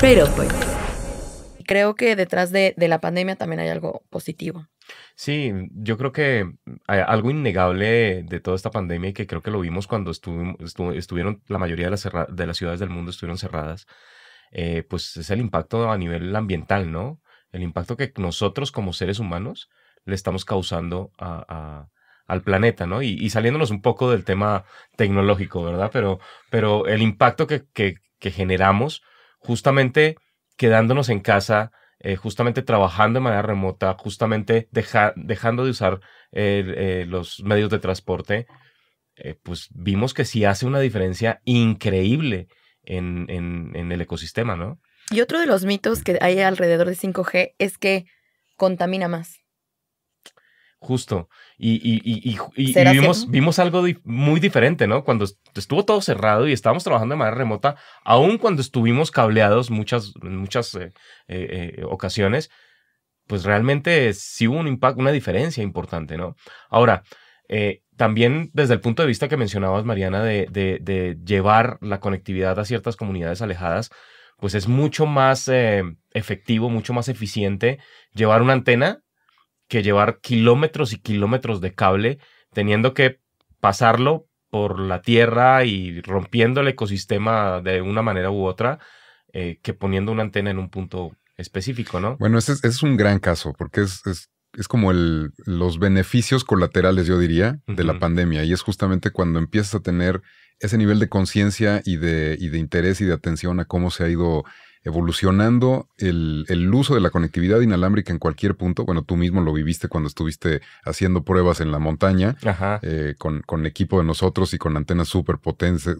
Pero pues. Creo que detrás de, la pandemia también hay algo positivo. Sí, yo creo que eh, algo innegable de toda esta pandemia y que creo que lo vimos cuando estuvieron la mayoría de las, ciudades del mundo estuvieron cerradas, eh, pues es el impacto a nivel ambiental, ¿no? El impacto que nosotros como seres humanos le estamos causando al planeta, ¿no? Y, saliéndonos un poco del tema tecnológico, ¿verdad? Pero, pero el impacto que generamos justamente quedándonos en casa, eh, justamente trabajando de manera remota, justamente dejando de usar eh, los medios de transporte, eh, pues vimos que sí hace una diferencia increíble en, en el ecosistema, ¿no? Y otro de los mitos que hay alrededor de 5G es que contamina más. Justo. Y, vimos, algo muy diferente, ¿no? Cuando estuvo todo cerrado y estábamos trabajando de manera remota, aun cuando estuvimos cableados muchas, muchas eh, eh, eh, ocasiones, pues realmente sí hubo un impacto, una diferencia importante, ¿no? Ahora, también desde el punto de vista que mencionabas, Mariana, de, de, de, llevar la conectividad a ciertas comunidades alejadas, pues es mucho más efectivo, mucho más eficiente llevar una antena que llevar kilómetros y kilómetros de cable, teniendo que pasarlo por la tierra y rompiendo el ecosistema de una manera u otra, eh, que poniendo una antena en un punto específico, ¿no? Bueno, ese es, un gran caso, porque es, es, como los beneficios colaterales, yo diría, de la pandemia. Y es justamente cuando empiezas a tener ese nivel de conciencia y de, y de interés y de atención a cómo se ha ido evolucionando el, uso de la conectividad inalámbrica en cualquier punto. Bueno, tú mismo lo viviste cuando estuviste haciendo pruebas en la montaña eh, con, con, equipo de nosotros y con antenas súper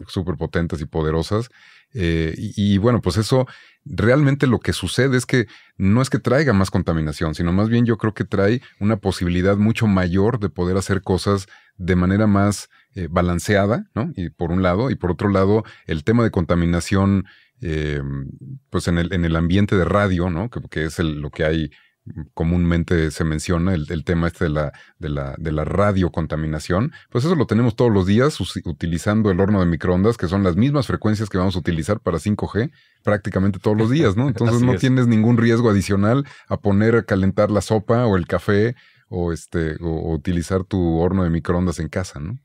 super potentes y poderosas. Eh, y, bueno, pues eso realmente lo que sucede es que no es que traiga más contaminación, sino más bien yo creo que trae una posibilidad mucho mayor de poder hacer cosas de manera más eh, balanceada, ¿no? Y por un lado, y por otro lado, el tema de contaminación eh, pues en el, en el ambiente de radio, ¿no? Que, es lo que hay mm, comúnmente se menciona, el, tema este de la, de la, de la radiocontaminación, pues eso lo tenemos todos los días utilizando el horno de microondas, que son las mismas frecuencias que vamos a utilizar para 5G prácticamente todos los días, ¿no? Entonces no tienes ningún riesgo adicional a poner a calentar la sopa o el café o, este, o utilizar tu horno de microondas en casa, ¿no?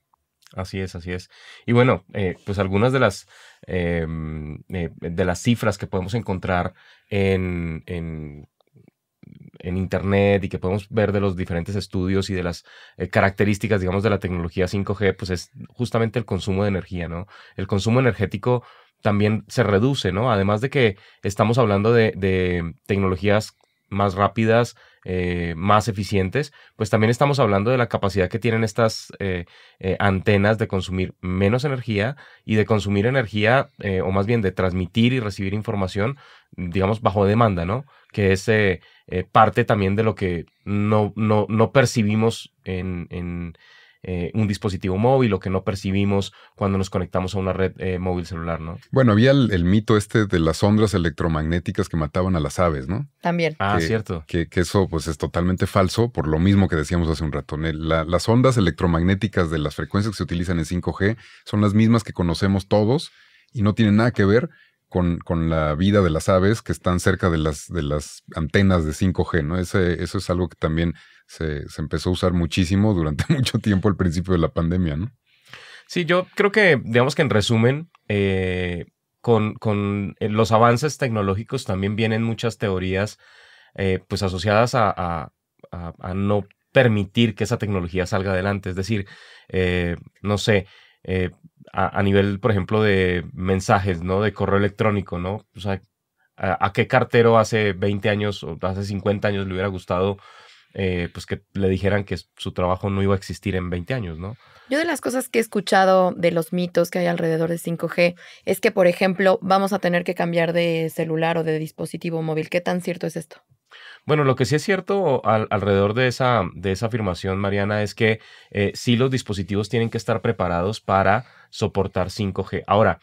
Así es, así es. Y bueno, eh, pues algunas de las, em, eh, de las cifras que podemos encontrar en, en, Internet y que podemos ver de los diferentes estudios y de las eh, características, digamos, de la tecnología 5G, pues es justamente el consumo de energía, ¿no? El consumo energético también se reduce, ¿no? Además de que estamos hablando de, de tecnologías más rápidas, eh, más eficientes, pues también estamos hablando de la capacidad que tienen estas eh, eh, antenas de consumir menos energía y de consumir energía, o más bien de transmitir y recibir información, digamos, bajo demanda, ¿no? Que es parte también de lo que no, no, percibimos en eh, un dispositivo móvil o que no percibimos cuando nos conectamos a una red eh, móvil celular, ¿no? Bueno, había el, mito este de las ondas electromagnéticas que mataban a las aves, ¿no? También. Ah, cierto. Que, eso pues es totalmente falso por lo mismo que decíamos hace un rato. las ondas electromagnéticas de las frecuencias que se utilizan en 5G son las mismas que conocemos todos y no tienen nada que ver con, la vida de las aves que están cerca de las, de las antenas de 5G, ¿no? Ese, eso es algo que también se, empezó a usar muchísimo durante mucho tiempo al principio de la pandemia, ¿no? Sí, yo creo que, digamos que en resumen, eh, con, eh, los avances tecnológicos también vienen muchas teorías eh, pues asociadas a, no permitir que esa tecnología salga adelante. Es decir, no sé, a, nivel, por ejemplo, de mensajes, ¿no? De correo electrónico, ¿no? O sea, ¿a, qué cartero hace 20 años o hace 50 años le hubiera gustado eh, pues que le dijeran que su trabajo no iba a existir en 20 años, ¿no? Yo de las cosas que he escuchado de los mitos que hay alrededor de 5G es que, por ejemplo, vamos a tener que cambiar de celular o de dispositivo móvil. ¿Qué tan cierto es esto? Bueno, lo que sí es cierto alrededor de esa, de esa afirmación, Mariana, es que eh, sí los dispositivos tienen que estar preparados para soportar 5G. Ahora,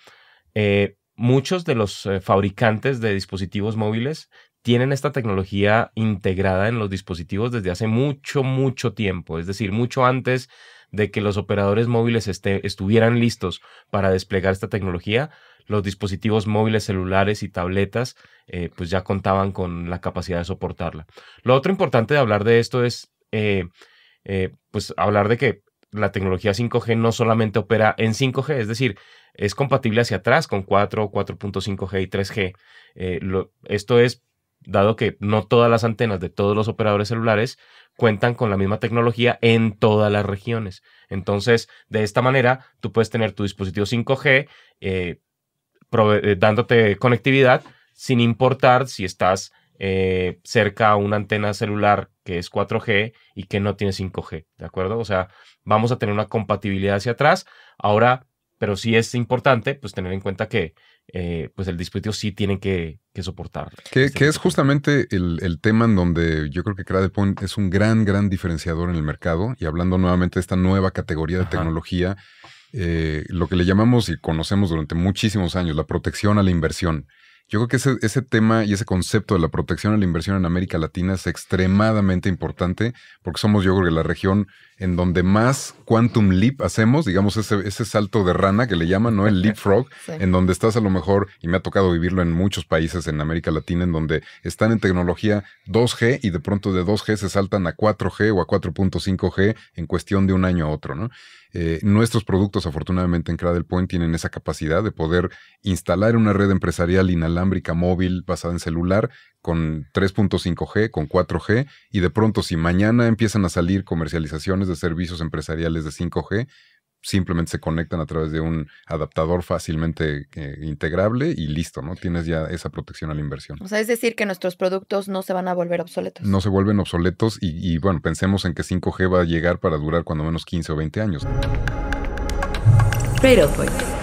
eh, muchos de los eh, fabricantes de dispositivos móviles tienen esta tecnología integrada en los dispositivos desde hace mucho, mucho tiempo, es decir, mucho antes de que los operadores móviles este, estuvieran listos para desplegar esta tecnología, los dispositivos móviles, celulares y tabletas, eh, pues ya contaban con la capacidad de soportarla. Lo otro importante de hablar de esto es, eh, eh, pues, hablar de que la tecnología 5G no solamente opera en 5G, es decir, es compatible hacia atrás con 4, 4.5G y 3G. esto es dado que no todas las antenas de todos los operadores celulares cuentan con la misma tecnología en todas las regiones. Entonces, de esta manera, tú puedes tener tu dispositivo 5G eh, dándote conectividad sin importar si estás eh, cerca a una antena celular que es 4G y que no tiene 5G, ¿de acuerdo? O sea, vamos a tener una compatibilidad hacia atrás. Ahora, pero sí es importante pues tener en cuenta que eh, pues el dispositivo sí tiene que, soportar. Que, este es justamente el, tema en donde yo creo que Cradlepoint es un gran, gran diferenciador en el mercado y hablando nuevamente de esta nueva categoría de tecnología eh, lo que le llamamos y conocemos durante muchísimos años, la protección a la inversión. Yo creo que ese, ese, tema y ese concepto de la protección a la inversión en América Latina es extremadamente importante porque somos, yo creo que la región en donde más quantum leap hacemos, digamos ese, ese salto de rana que le llaman, ¿no? El leapfrog, en donde estás a lo mejor, y me ha tocado vivirlo en muchos países en América Latina, en donde están en tecnología 2G y de pronto de 2G se saltan a 4G o a 4.5G en cuestión de un año a otro, ¿no? Eh, nuestros productos, afortunadamente en Cradle Point, tienen esa capacidad de poder instalar una red empresarial inalámbrica móvil basada en celular con 3.5G, con 4G, y de pronto si mañana empiezan a salir comercializaciones de servicios empresariales de 5G, simplemente se conectan a través de un adaptador fácilmente eh, integrable y listo, ¿no? Tienes ya esa protección a la inversión. O sea, es decir, que nuestros productos no se van a volver obsoletos. No se vuelven obsoletos y, bueno, pensemos en que 5G va a llegar para durar cuando menos 15 o 20 años. Pero pues,